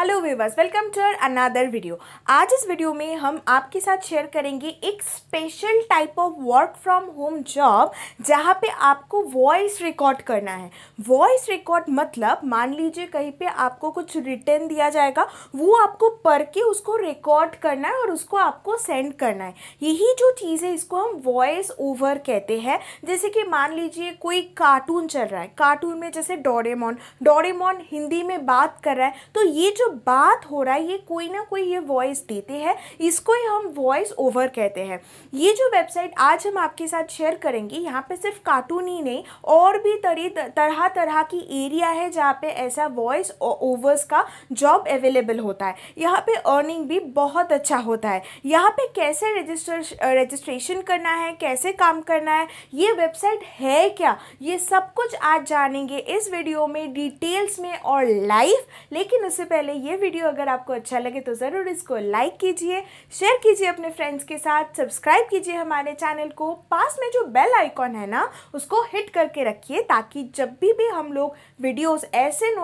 hello viewers welcome to our another video आज इस video में हम आपके साथ शेयर करेंगे एक special type of work from home job जहाँ पे आपको वॉइस रिकॉर्ड करना है वॉइस रिकॉर्ड मतलब मान लीजिए कहीं पे आपको कुछ रिटर्न दिया जाएगा वो आपको पढ़ के उसको रिकॉर्ड करना है और उसको आपको सेंड करना है यही जो चीज़ है इसको हम वॉइस ओवर कहते हैं जैसे कि मान लीजिए कोई कार्टून चल रहा है कार्टून में जैसे डोरेमोन डोरेमोन हिंदी में बात कर रहा है तो ये जो बात हो रहा है ये कोई ना कोई ये वॉइस देते हैं इसको ही हम वॉइस ओवर कहते हैं ये जो वेबसाइट आज हम आपके साथ शेयर करेंगे यहाँ पे सिर्फ कार्टून ही नहीं और भी तरी तरह तरह की एरिया है जहाँ पे ऐसा वॉइस ओवर्स का जॉब अवेलेबल होता है यहाँ पे अर्निंग भी बहुत अच्छा होता है यहाँ पे कैसे रजिस्टर रजिस्ट्रेशन करना है कैसे काम करना है ये वेबसाइट है क्या ये सब कुछ आज जानेंगे इस वीडियो में डिटेल्स में और लाइव लेकिन उससे पहले पहले ये वीडियो अगर आपको अच्छा लगे तो ज़रूर इसको लाइक कीजिए शेयर कीजिए अपने फ्रेंड्स के साथ सब्सक्राइब कीजिए हमारे चैनल को पास में जो बेल आइकॉन है ना उसको हिट करके रखिए ताकि जब भी भी हम लोग वीडियोस ऐसे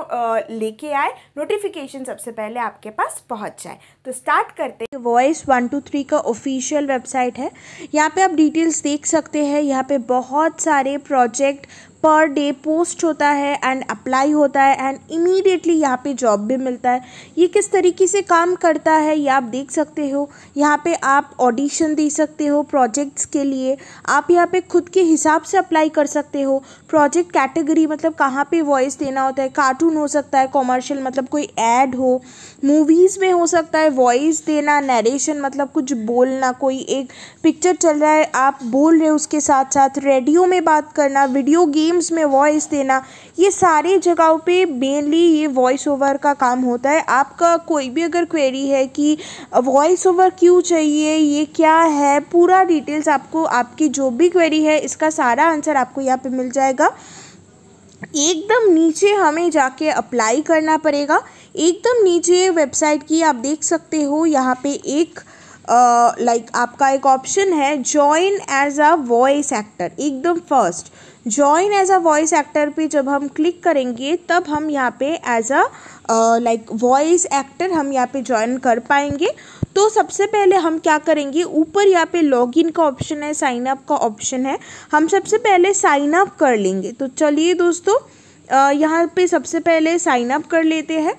लेके आए नोटिफिकेशन सबसे पहले आपके पास पहुँच जाए तो स्टार्ट करते हैं वॉइस वन टू थ्री का ऑफिशियल वेबसाइट है यहाँ पर आप डिटेल्स देख सकते हैं यहाँ पर बहुत सारे प्रोजेक्ट पर डे पोस्ट होता है एंड अप्लाई होता है एंड इमीडिएटली यहाँ पे जॉब भी मिलता है ये किस तरीके से काम करता है ये आप देख सकते हो यहाँ पे आप ऑडिशन दे सकते हो प्रोजेक्ट्स के लिए आप यहाँ पे खुद के हिसाब से अप्लाई कर सकते हो प्रोजेक्ट कैटेगरी मतलब कहाँ पे वॉइस देना होता है कार्टून हो सकता है कॉमर्शियल मतलब कोई ऐड हो मूवीज़ में हो सकता है वॉइस देना नरेशन मतलब कुछ बोलना कोई एक पिक्चर चल रहा है आप बोल रहे हो उसके साथ साथ रेडियो में बात करना वीडियो गेम फिल्म्स में वॉइस देना ये सारी जगहों पे मेनली ये वॉइस ओवर का काम होता है आपका कोई भी अगर क्वेरी है कि वॉइस ओवर क्यों चाहिए ये क्या है पूरा डिटेल्स आपको आपकी जो भी क्वेरी है इसका सारा आंसर आपको यहाँ पर मिल जाएगा एकदम नीचे हमें जाके अप्लाई करना पड़ेगा एकदम नीचे वेबसाइट की आप देख सकते हो यहाँ पे एक लाइक आपका एक ऑप्शन है join as a voice actor एकदम first join as a voice actor पे जब हम क्लिक करेंगे तब हम यहाँ पे as a like voice actor हम यहाँ पे ज्वाइन कर पाएंगे तो सबसे पहले हम क्या करेंगे ऊपर यहाँ पे लॉगिन का ऑप्शन है साइन अप का ऑप्शन है हम सबसे पहले साइन अप कर लेंगे तो चलिए दोस्तों यहाँ पे सबसे पहले साइन अप कर लेते हैं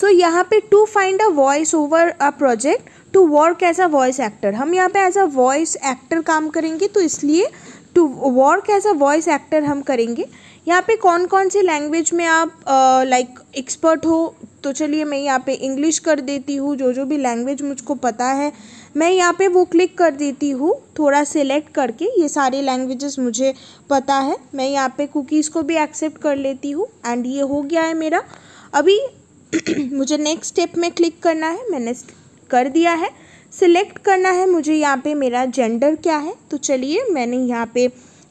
सो so, यहाँ पे to find a voice over a project to work as a voice actor हम यहाँ पे एज अ वॉइस एक्टर काम करेंगे तो इसलिए to work as a voice actor हम करेंगे यहाँ पे कौन कौन सी लैंग्वेज में आप लाइक uh, एक्सपर्ट like, हो तो चलिए मैं यहाँ पे इंग्लिश कर देती हूँ जो जो भी लैंग्वेज मुझको पता है मैं यहाँ पे वो क्लिक कर देती हूँ थोड़ा सेलेक्ट करके ये सारे लैंग्वेजेस मुझे पता है मैं यहाँ पे कुकीज़ को भी एक्सेप्ट कर लेती हूँ एंड ये हो गया है मेरा अभी मुझे नेक्स्ट स्टेप में क्लिक करना है मैंने कर दिया है सिलेक्ट करना है मुझे यहाँ पे मेरा जेंडर क्या है तो चलिए मैंने यहाँ पे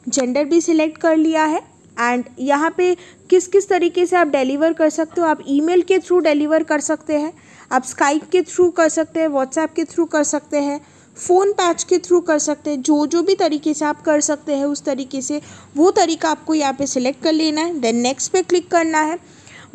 जेंडर भी सिलेक्ट कर लिया है एंड यहाँ पे किस किस तरीके से आप डिलीवर कर सकते हो आप ईमेल के थ्रू डिलीवर कर सकते हैं आप स्काइप के थ्रू कर सकते हैं व्हाट्सएप के थ्रू कर सकते हैं फ़ोन पैच के थ्रू कर सकते हैं जो जो भी तरीके से आप कर सकते हैं उस तरीके से वो तरीका आपको यहाँ पे सिलेक्ट कर लेना है देन नेक्स्ट पे क्लिक करना है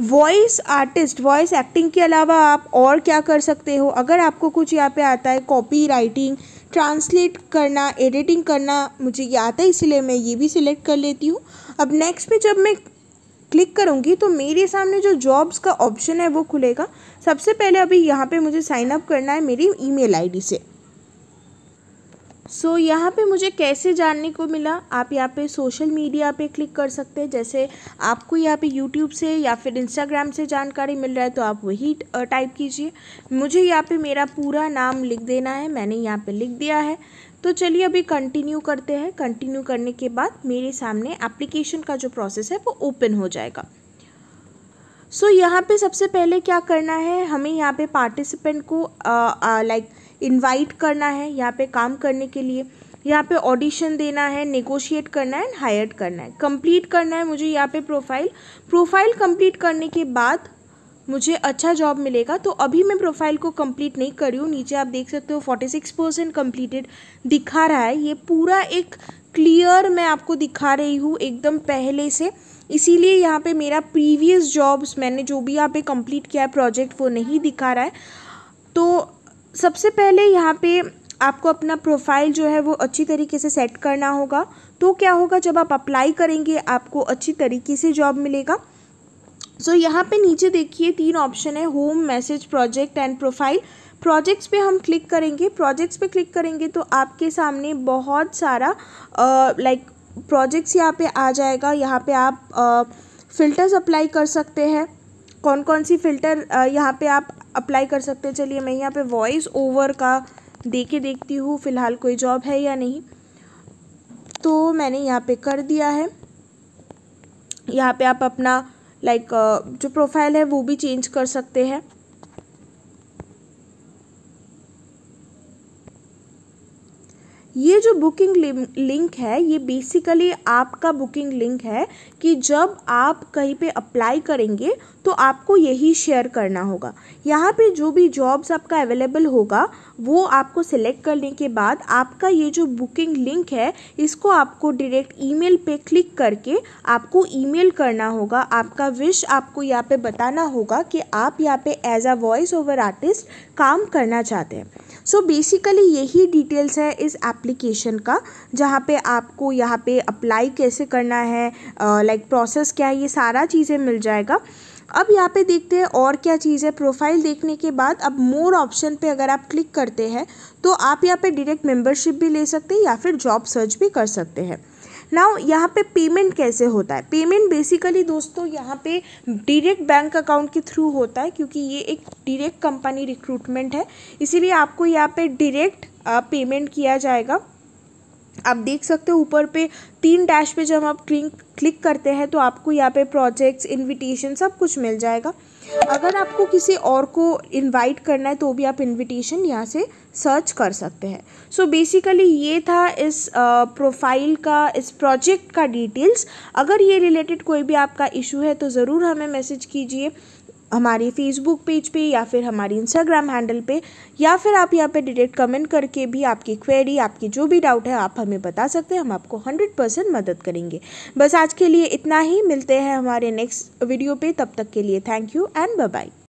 वॉइस आर्टिस्ट वॉइस एक्टिंग के अलावा आप और क्या कर सकते हो अगर आपको कुछ यहाँ पे आता है कॉपी राइटिंग ट्रांसलेट करना एडिटिंग करना मुझे ये आता है इसलिए मैं ये भी सिलेक्ट कर लेती हूँ अब नेक्स्ट में जब मैं क्लिक करूँगी तो मेरे सामने जो जॉब्स का ऑप्शन है वो खुलेगा सबसे पहले अभी यहाँ पर मुझे साइनअप करना है मेरी ई मेल से सो so, यहाँ पे मुझे कैसे जानने को मिला आप यहाँ पे सोशल मीडिया पे क्लिक कर सकते हैं जैसे आपको यहाँ पे यूट्यूब से या फिर इंस्टाग्राम से जानकारी मिल रहा है तो आप वही टाइप कीजिए मुझे यहाँ पे मेरा पूरा नाम लिख देना है मैंने यहाँ पे लिख दिया है तो चलिए अभी कंटिन्यू करते हैं कंटिन्यू करने के बाद मेरे सामने एप्लीकेशन का जो प्रोसेस है वो ओपन हो जाएगा सो so, यहाँ पे सबसे पहले क्या करना है हमें यहाँ पे पार्टिसिपेंट को लाइक इनवाइट करना है यहाँ पे काम करने के लिए यहाँ पे ऑडिशन देना है नेगोशिएट करना है एंड हायर करना है कंप्लीट करना है मुझे यहाँ पे प्रोफाइल प्रोफाइल कंप्लीट करने के बाद मुझे अच्छा जॉब मिलेगा तो अभी मैं प्रोफाइल को कंप्लीट नहीं करी हूँ नीचे आप देख सकते हो फोर्टी सिक्स परसेंट कम्प्लीटेड दिखा रहा है ये पूरा एक क्लियर मैं आपको दिखा रही हूँ एकदम पहले से इसीलिए यहाँ पे मेरा प्रीवियस जॉब्स मैंने जो भी यहाँ पे कंप्लीट किया है प्रोजेक्ट वो नहीं दिखा रहा है तो सबसे पहले यहाँ पे आपको अपना प्रोफाइल जो है वो अच्छी तरीके से सेट करना होगा तो क्या होगा जब आप अप्लाई करेंगे आपको अच्छी तरीके से जॉब मिलेगा सो so, यहाँ पे नीचे देखिए तीन ऑप्शन है home message project and profile projects पे हम क्लिक करेंगे प्रोजेक्ट्स पे क्लिक करेंगे तो आपके सामने बहुत सारा लाइक प्रोजेक्ट्स यहाँ पे आ जाएगा यहाँ पे आप फ़िल्टर्स अप्लाई कर सकते हैं कौन कौन सी फ़िल्टर यहाँ पे आप अप्लाई कर सकते हैं चलिए मैं यहाँ पे वॉइस ओवर का दे के देखती हूँ फ़िलहाल कोई जॉब है या नहीं तो मैंने यहाँ पे कर दिया है यहाँ पे आप अपना लाइक जो प्रोफाइल है वो भी चेंज कर सकते हैं ये जो बुकिंग लिंक है ये बेसिकली आपका बुकिंग लिंक है कि जब आप कहीं पे अप्लाई करेंगे तो आपको यही शेयर करना होगा यहाँ पे जो भी जॉब्स आपका अवेलेबल होगा वो आपको सिलेक्ट करने के बाद आपका ये जो बुकिंग लिंक है इसको आपको डायरेक्ट ईमेल पे क्लिक करके आपको ईमेल करना होगा आपका विश आपको यहाँ पे बताना होगा कि आप यहाँ पे as a voice over artist काम करना चाहते हैं सो बेसिकली यही डिटेल्स है इस एप्लीकेशन का जहाँ पे आपको यहाँ पे अप्लाई कैसे करना है लाइक uh, प्रोसेस like क्या है ये सारा चीज़ें मिल जाएगा अब यहाँ पे देखते हैं और क्या चीज़ है प्रोफाइल देखने के बाद अब मोर ऑप्शन पे अगर आप क्लिक करते हैं तो आप यहाँ पे डायरेक्ट मेंबरशिप भी ले सकते हैं या फिर जॉब सर्च भी कर सकते हैं नाउ यहाँ पे पेमेंट कैसे होता है पेमेंट बेसिकली दोस्तों यहाँ पे डायरेक्ट बैंक अकाउंट के थ्रू होता है क्योंकि ये एक डायरेक्ट कंपनी रिक्रूटमेंट है इसीलिए आपको यहाँ पे डायरेक्ट पेमेंट किया जाएगा आप देख सकते हो ऊपर पे तीन डैश पे जब आप क्लिक क्लिक करते हैं तो आपको यहाँ पे प्रोजेक्ट्स इनविटेशन सब कुछ मिल जाएगा अगर आपको किसी और को इनवाइट करना है तो भी आप इनविटेशन यहाँ से सर्च कर सकते हैं सो so बेसिकली ये था इस प्रोफाइल का इस प्रोजेक्ट का डिटेल्स अगर ये रिलेटेड कोई भी आपका इशू है तो ज़रूर हमें मैसेज कीजिए हमारी फेसबुक पेज पे या फिर हमारी इंस्टाग्राम हैंडल पे या फिर आप यहाँ पे डायरेक्ट कमेंट करके भी आपकी क्वेरी आपकी जो भी डाउट है आप हमें बता सकते हैं हम आपको हंड्रेड परसेंट मदद करेंगे बस आज के लिए इतना ही मिलते हैं हमारे नेक्स्ट वीडियो पे तब तक के लिए थैंक यू एंड बाय